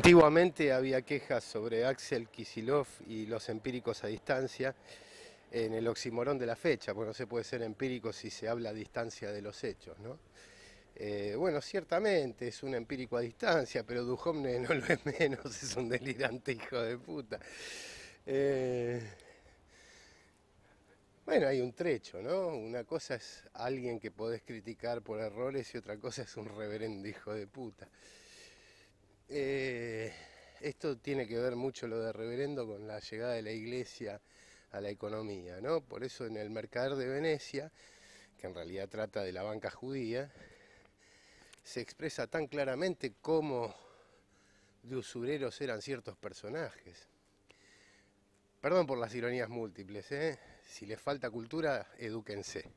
Antiguamente había quejas sobre Axel Kisilov y los empíricos a distancia en el oximorón de la fecha, porque no se puede ser empírico si se habla a distancia de los hechos, ¿no? Eh, bueno, ciertamente es un empírico a distancia, pero Duhomne no lo es menos, es un delirante hijo de puta. Eh, bueno, hay un trecho, ¿no? Una cosa es alguien que podés criticar por errores y otra cosa es un reverendo hijo de puta. Eh, esto tiene que ver mucho lo de reverendo con la llegada de la iglesia a la economía, ¿no? Por eso en el Mercader de Venecia, que en realidad trata de la banca judía, se expresa tan claramente cómo de usureros eran ciertos personajes. Perdón por las ironías múltiples, ¿eh? Si les falta cultura, edúquense.